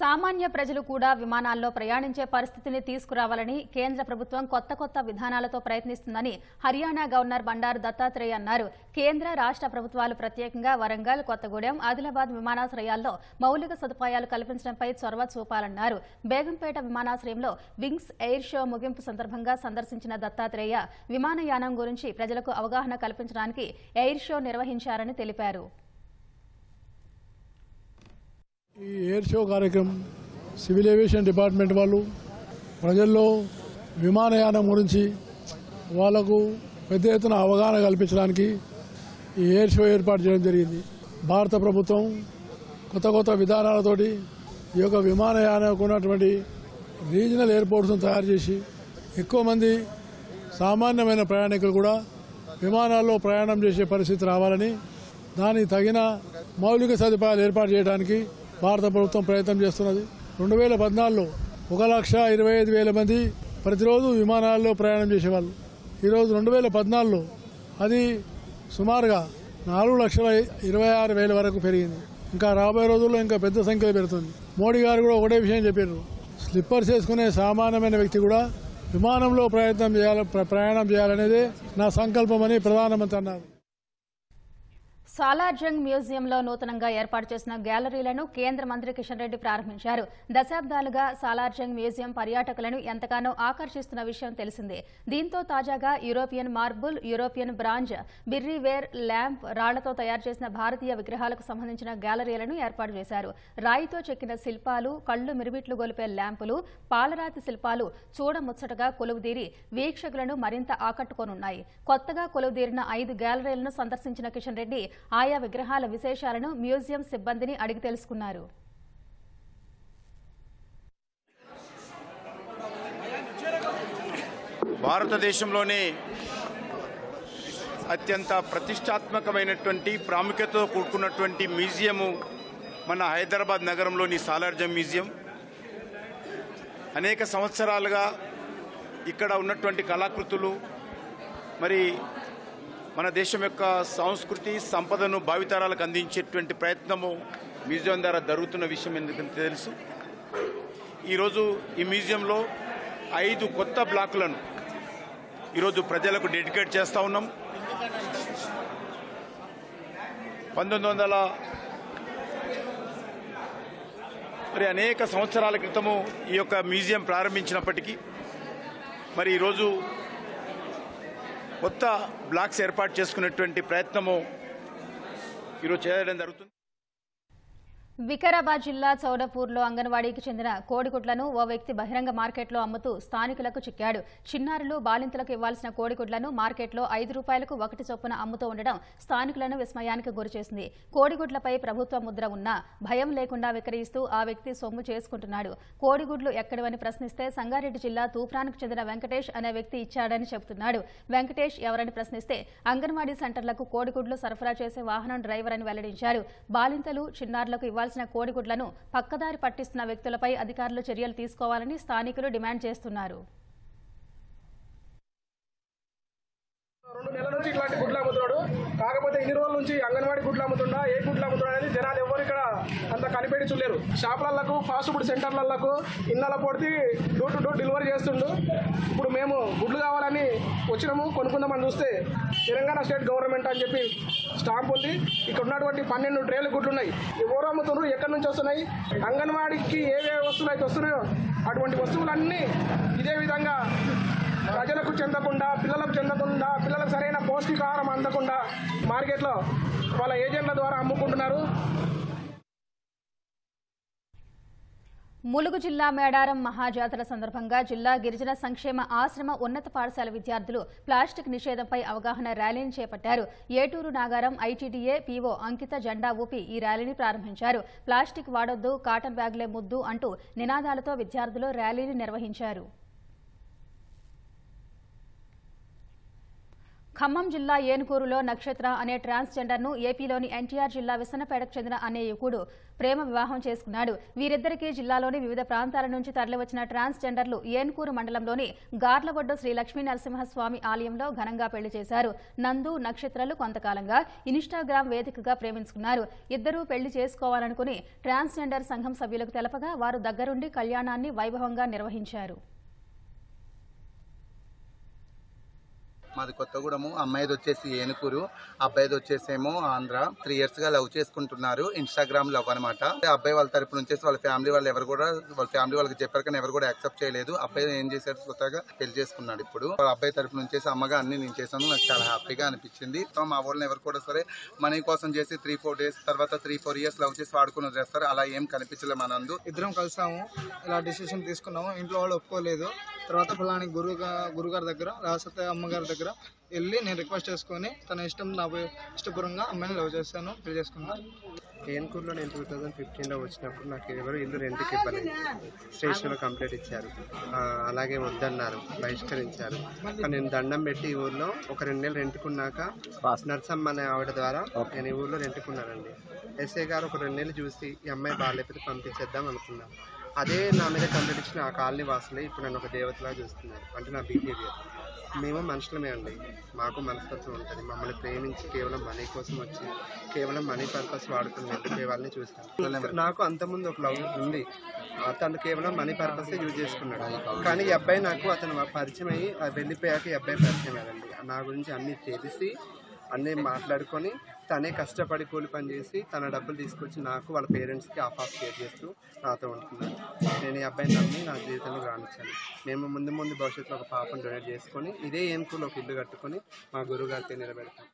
సామాన్య ప్రజలు కూడా విమానాల్లో ప్రయాణించే పరిస్థితిని తీసుకురావాలని కేంద్ర ప్రభుత్వం కొత్త కొత్త విధానాలతో ప్రయత్నిస్తుందని హర్యానా గవర్నర్ బండారు దత్తాత్రేయ అన్నారు కేంద్ర రాష్ట్ర ప్రభుత్వాలు ప్రత్యేకంగా వరంగల్ కొత్తగూడెం ఆదిలాబాద్ విమానాశ్రయాల్లో మౌలిక సదుపాయాలు కల్పించడంపై చొరవ చూపాలన్నారు బేగంపేట విమానాశ్రయంలో వింగ్స్ ఎయిర్ షో ముగింపు సందర్భంగా సందర్శించిన దత్తాత్రేయ విమానయానం గురించి ప్రజలకు అవగాహన కల్పించడానికి ఎయిర్ షో నిర్వహించారని తెలిపారు ఈ ఎయిర్ షో కార్యక్రమం సివిల్ ఏవియేషన్ డిపార్ట్మెంట్ వాళ్ళు ప్రజల్లో విమానయానం గురించి వాళ్లకు పెద్ద ఎత్తున అవగాహన కల్పించడానికి ఈ ఎయిర్ షో ఏర్పాటు చేయడం జరిగింది భారత ప్రభుత్వం కొత్త కొత్త విధానాలతోటి ఈ యొక్క విమానయానం ఉన్నటువంటి రీజనల్ ఎయిర్పోర్ట్స్ను తయారు చేసి ఎక్కువ మంది సామాన్యమైన ప్రయాణికులు కూడా విమానాల్లో ప్రయాణం చేసే పరిస్థితి రావాలని దానికి తగిన మౌలిక సదుపాయాలు ఏర్పాటు చేయడానికి భారత ప్రభుత్వం ప్రయత్నం చేస్తున్నది రెండు వేల పద్నాలుగులో ఒక లక్ష ఇరవై ఐదు వేల మంది ప్రతిరోజు విమానాల్లో ప్రయాణం చేసేవాళ్ళు ఈరోజు రెండు వేల పద్నాలుగులో అది సుమారుగా నాలుగు లక్షల ఇరవై ఆరు వేల వరకు పెరిగింది ఇంకా రాబోయే రోజుల్లో ఇంకా పెద్ద సంఖ్యలో పెరుగుతుంది మోడీ గారు కూడా ఒకటే విషయం చెప్పారు స్లిప్పర్స్ వేసుకునే సామాన్యమైన వ్యక్తి కూడా విమానంలో ప్రయత్నం చేయాలి ప్రయాణం చేయాలనేదే నా సంకల్పమని ప్రధానమంత్రి అన్నారు సాలార్జంగ్ మ్యూజియంలో నూతనంగా ఏర్పాటు చేసిన గ్యాలరీలను కేంద్ర మంత్రి కిషన్ రెడ్డి ప్రారంభించారు దశాబ్దాలుగా సాలార్జంగ్ మ్యూజియం పర్యాటకులను ఎంతగానో ఆకర్షిస్తున్న విషయం తెలిసిందే దీంతో తాజాగా యూరోపియన్ మార్బుల్ యూరోపియన్ బ్రాంజ్ బిర్రీవేర్ ల్యాంప్ రాళ్లతో తయారు చేసిన భారతీయ విగ్రహాలకు సంబంధించిన గ్యాలరీలను ఏర్పాటు చేశారు రాయితో చెక్కిన శిల్పాలు కళ్లు మిరుమిట్లు గొలిపే ల్యాంపులు పాలరాతి శిల్పాలు చూడముచ్చటగా కొలువుదీరి వీక్షకులను మరింత ఆకట్టుకోనున్నాయి కొత్తగా కొలువుదీరిన ఐదు గ్యాలరీలను సందర్శించిన కిషన్ రెడ్డి ఆయా విగ్రహాల విశేషాలను మ్యూజియం సిబ్బందిని అడిగి తెలుసుకున్నారు భారతదేశంలోని అత్యంత ప్రతిష్టాత్మకమైనటువంటి ప్రాముఖ్యతతో కూడుకున్నటువంటి మ్యూజియము మన హైదరాబాద్ నగరంలోని సాలార్జం మ్యూజియం అనేక సంవత్సరాలుగా ఇక్కడ ఉన్నటువంటి కళాకృతులు మరి మన దేశం యొక్క సంస్కృతి సంపదను భావితరాలకు అందించేటువంటి ప్రయత్నము మ్యూజియం ద్వారా జరుగుతున్న విషయం ఎందుకు తెలుసు ఈరోజు ఈ మ్యూజియంలో ఐదు కొత్త బ్లాకులను ఈరోజు ప్రజలకు డెడికేట్ చేస్తూ ఉన్నాం పంతొమ్మిది వందల మరి అనేక సంవత్సరాల క్రితము ఈ యొక్క మ్యూజియం ప్రారంభించినప్పటికీ మరి ఈరోజు కొత్త బ్లాక్స్ ఏర్పాటు చేసుకునేటువంటి ప్రయత్నము ఈరోజు చేయడం జరుగుతుంది వికారాబాద్ జిల్లా చౌడపూర్లో అంగన్వాడీకి చెందిన కోడిగుడ్లను ఓ వ్యక్తి బహిరంగ మార్కెట్లో అమ్ముతూ స్థానికులకు చిక్కాడు చిన్నారులు బాలింతలకు ఇవ్వాల్సిన కోడిగుడ్లను మార్కెట్లో ఐదు రూపాయలకు ఒకటి చొప్పున అమ్ముతూ ఉండడం స్థానికులను విస్మయానికి గురిచేసింది కోడిగుడ్లపై ప్రభుత్వ ముద్ర ఉన్నా భయం లేకుండా విక్రయిస్తూ ఆ వ్యక్తి సొమ్ము చేసుకుంటున్నాడు కోడిగుడ్లు ఎక్కడవని ప్రశ్నిస్తే సంగారెడ్డి జిల్లా తూప్రానికి చెందిన వెంకటేష్ అనే వ్యక్తి ఇచ్చాడని చెబుతున్నాడు వెంకటేష్ ఎవరని ప్రశ్నిస్తే అంగన్వాడీ సెంటర్లకు కోడిగుడ్లు సరఫరా చేసే వాహనం డ్రైవర్ అని వెల్లడించారు బాలింతలు చిన్నారులకు ఇవ్వాలి ఇవ్వాల్సిన కోడిగుడ్లను పక్కదారి పట్టిస్తున్న వ్యక్తులపై అధికారులు చర్యలు తీసుకోవాలని స్థానికులు డిమాండ్ చేస్తున్నారు గుడ్లు అమ్ముతున్నాడు కాకపోతే ఇన్ని రోజుల నుంచి అంగన్వాడీ గుడ్లు అమ్ముతుండా ఏ గుడ్లు అమ్ముతున్నాడు అనేది జనాలు ఎవరు ఇక్కడ అంత కనిపెట్టి చూడలేరు షాపులకు ఫాస్ట్ ఫుడ్ సెంటర్లకు ఇళ్ళ పొడితే డోర్ టు డోర్ డెలివరీ చేస్తుండు ఇప్పుడు మేము గుడ్లు కావాలని వచ్చినాము కొనుక్కుందామని చూస్తే తెలంగాణ స్టేట్ గవర్నమెంట్ అని చెప్పి స్టాంప్ ఉంది ఇక్కడ ఉన్నటువంటి పన్నెండు ట్రేలు గుడ్లు ఉన్నాయి ఈ అమ్ముతున్నారు ఎక్కడి నుంచి వస్తున్నాయి అంగన్వాడికి ఏవే వస్తువులు అయితే వస్తున్నాయో అటువంటి వస్తువులన్నీ ఇదే విధంగా ప్రజలకు చెందకుండా పిల్లలకు చెందకుండా పిల్లలకు సరైన పౌష్టికాహారం అందకుండా మార్కెట్లో వాళ్ళ ఏజెంట్ల ద్వారా అమ్ముకుంటున్నారు ములుగు జిల్లా మేడారం మహాజాతర సందర్భంగా జిల్లా గిరిజన సంక్షేమ ఆశ్రమ ఉన్నత పాఠశాల విద్యార్థులు ప్లాస్టిక్ నిషేధంపై అవగాహన ర్యాలీని చేపట్టారు ఏటూరు నాగారం ఐటీడీఏ పీఓ అంకిత జెండా ఊపి ఈ ర్యాలీని ప్రారంభించారు ప్లాస్టిక్ వాడొద్దు కాటన్ బ్యాగ్లే ముద్దు అంటూ నినాదాలతో విద్యార్థులు ర్యాలీని నిర్వహించారు ఖమ్మం జిల్లా ఏనుకూరులో నక్షత్ర అనే ట్రాన్స్జెండర్ను ఏపీలోని ఎన్టీఆర్ జిల్లా విసనపేటకు చెందిన అనే యువకుడు ప్రేమ వివాహం చేసుకున్నాడు వీరిద్దరికీ జిల్లాలోని వివిధ ప్రాంతాల నుంచి తరలివచ్చిన ట్రాన్స్జెండర్లు ఏనుకూరు మండలంలోని గార్లగొడ్డ శ్రీ లక్ష్మీ నరసింహస్వామి ఆలయంలో ఘనంగా పెళ్లి చేశారు నందు నక్షత్రాలు కొంతకాలంగా ఇన్స్టాగ్రామ్ వేదికగా ప్రేమించుకున్నారు ఇద్దరూ పెళ్లి చేసుకోవాలనుకుని ట్రాన్స్జెండర్ సంఘం సభ్యులకు తెలపగా వారు దగ్గరుండి కళ్యాణాన్ని వైభవంగా నిర్వహించారు మాది కొత్తగూడము అమ్మాయిది వచ్చేసి ఏనుకూరు అబ్బాయిది వచ్చేసేమో ఆంధ్ర త్రీ ఇయర్స్ గా లవ్ చేసుకుంటున్నారు ఇన్స్టాగ్రామ్ లవ్ అనమాట అబ్బాయి వాళ్ళ తరపు నుంచి వాళ్ళ ఫ్యామిలీ వాళ్ళు ఎవరు కూడా వాళ్ళ ఫ్యామిలీ వాళ్ళకి చెప్పారు కానీ ఎవరు కూడా యాక్సెప్ట్ చేయలేదు అబ్బాయి ఏం చేశారు కొత్తగా పెళ్లి చేసుకున్నాడు ఇప్పుడు వాళ్ళ అబ్బాయి తరపు నుంచి అమ్మగా అన్ని నేను చేశాను నాకు చాలా హ్యాపీగా అనిపించింది మా వాళ్ళని ఎవరు కూడా సరే మనీ కోసం చేసి త్రీ ఫోర్ డేస్ తర్వాత త్రీ ఫోర్ ఇయర్స్ లవ్ చేసి వాడుకుని చేస్తారు అలా ఏం కనిపించలే మనందు ఇద్దరం కలిసాము ఇలా డిసిషన్ తీసుకున్నాము ఇంట్లో వాళ్ళు ఒప్పుకోలేదు తర్వాత ఫలానికి గురువు గురుగారి దగ్గర రాసత అమ్మగారి దగ్గర దగ్గర వెళ్ళి నేను రిక్వెస్ట్ చేసుకొని తన ఇష్టం నా ఇష్టపూర్వంగా అమ్మాయిని లవ్ చేస్తాను పెళ్లి చేసుకున్నాను కేన్కూర్లో నేను టూ థౌజండ్ ఫిఫ్టీన్లో వచ్చినప్పుడు నాకు ఎవరు ఇల్లు రెంట్కి ఇవ్వలేదు స్టేషన్లో కంప్లైంట్ ఇచ్చారు అలాగే వద్దన్నారు బహిష్కరించారు నేను దండం పెట్టి ఈ ఊర్లో ఒక రెండు నెలలు రెంట్కున్నాక నర్సమ్మ అనే ఆవిడ ద్వారా నేను ఈ ఊర్లో రెంట్కున్నానండి ఎస్ఏ గారు ఒక రెండు నెలలు చూసి ఈ అమ్మాయి బాగాలేకపోతే పంపించేద్దాం అనుకున్నాం అదే నా మీద కంప్లీట్ ఇచ్చిన ఆ కాలనీ వాసులే ఇప్పుడు నన్ను ఒక దేవతలా చూస్తున్నాను అంటే నా బిహేవియర్ మేము మనుషులమే అండి మాకు మనస్తత్వం ఉంటుంది మమ్మల్ని ప్రేమించి కేవలం మనీ కోసం వచ్చి కేవలం మనీ పర్పస్ వాడుకుని వెళ్ళే వాళ్ళని చూస్తాం నాకు అంతకుముందు ఒక లవ్ ఉంది అతను కేవలం మనీ పర్పస్ యూజ్ చేసుకున్నాడు కానీ ఈ అబ్బాయి నాకు అతను పరిచయం అయ్యి వెళ్ళిపోయాక ఈ అబ్బాయి పరిచయం అయ్యాడండి నా గురించి అన్నీ తెలిసి అన్నీ మాట్లాడుకొని తనే కష్టపడి కూలి పని చేసి తన డబ్బులు తీసుకొచ్చి నాకు వాళ్ళ పేరెంట్స్కి ఆఫ్ ఆఫ్ షేర్ చేస్తూ నాతో ఉంటున్నాను నేను ఈ అబ్బాయిని నమ్మి నా జీవితంలో రాణించాను మేము ముందు ముందు భవిష్యత్తులో ఒక పాపను డొనేట్ చేసుకొని ఇదే ఏనుకులో ఒక ఇల్లు కట్టుకొని మా గురువుగారితో నిలబెడతాం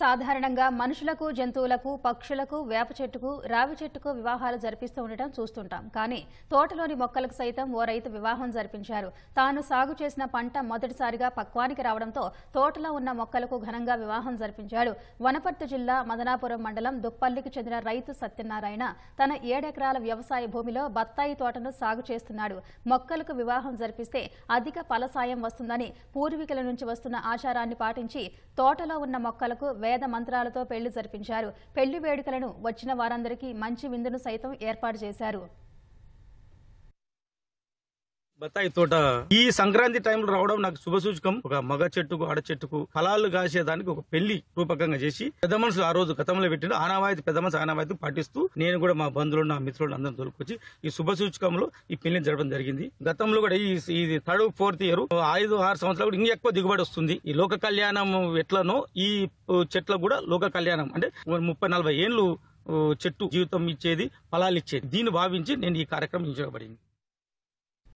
సాధారణంగా మనుషులకు జంతువులకు పక్షులకు వేప చెట్టుకు రావి చెట్టుకు వివాహాలు జరిపిస్తూ ఉండటం చూస్తుంటాం కానీ తోటలోని మొక్కలకు సైతం ఓ రైతు వివాహం జరిపించారు తాను సాగు చేసిన పంట మొదటిసారిగా పక్వానికి రావడంతో తోటలో ఉన్న మొక్కలకు ఘనంగా వివాహం జరిపించాడు వనపర్తి జిల్లా మదనాపురం మండలం దుప్పల్లికి చెందిన రైతు సత్యనారాయణ తన ఏడెకరాల వ్యవసాయ భూమిలో బత్తాయి తోటను సాగు చేస్తున్నాడు మొక్కలకు వివాహం జరిపిస్తే అధిక ఫలసాయం వస్తుందని పూర్వీకుల నుంచి వస్తున్న ఆచారాన్ని పాటించి తోటలో ఉన్న మొక్కలకు వేద మంత్రాలతో పెళ్లి జరిపించారు పెళ్లి వేడుకలను వచ్చిన వారందరికీ మంచి విందును సైతం ఏర్పాటు చేశారు బత్తాయి తోట ఈ సంక్రాంతి టైంలో రావడం నాకు శుభ సూచకం ఒక మగ చెట్టుకు ఆడ చెట్టుకు ఫలాలు కాసేదానికి ఒక పెళ్లి రూపకంగా చేసి పెద్ద మనుషులు ఆ రోజు గతంలో పెట్టిన ఆనవాయితీ పెద్ద మనసు ఆనావాయితీ పాటిస్తూ నేను కూడా మా బంధువులు నా మిత్రులు అందరం తోలుకొచ్చి ఈ శుభ సూచకంలో ఈ పెళ్లిని జరపడం జరిగింది గతంలో కూడా ఈ ఇది థర్డ్ ఫోర్త్ ఇయర్ ఐదు ఆరు సంవత్సరాలు కూడా ఇంకా ఎక్కువ దిగుబడి వస్తుంది ఈ లోక కళ్యాణం ఎట్లనో ఈ చెట్ల కూడా లోక కళ్యాణం అంటే ముప్పై నలభై ఏళ్ళు చెట్టు జీవితం ఇచ్చేది ఫలాలు ఇచ్చేది దీన్ని భావించి నేను ఈ కార్యక్రమం చేయబడింది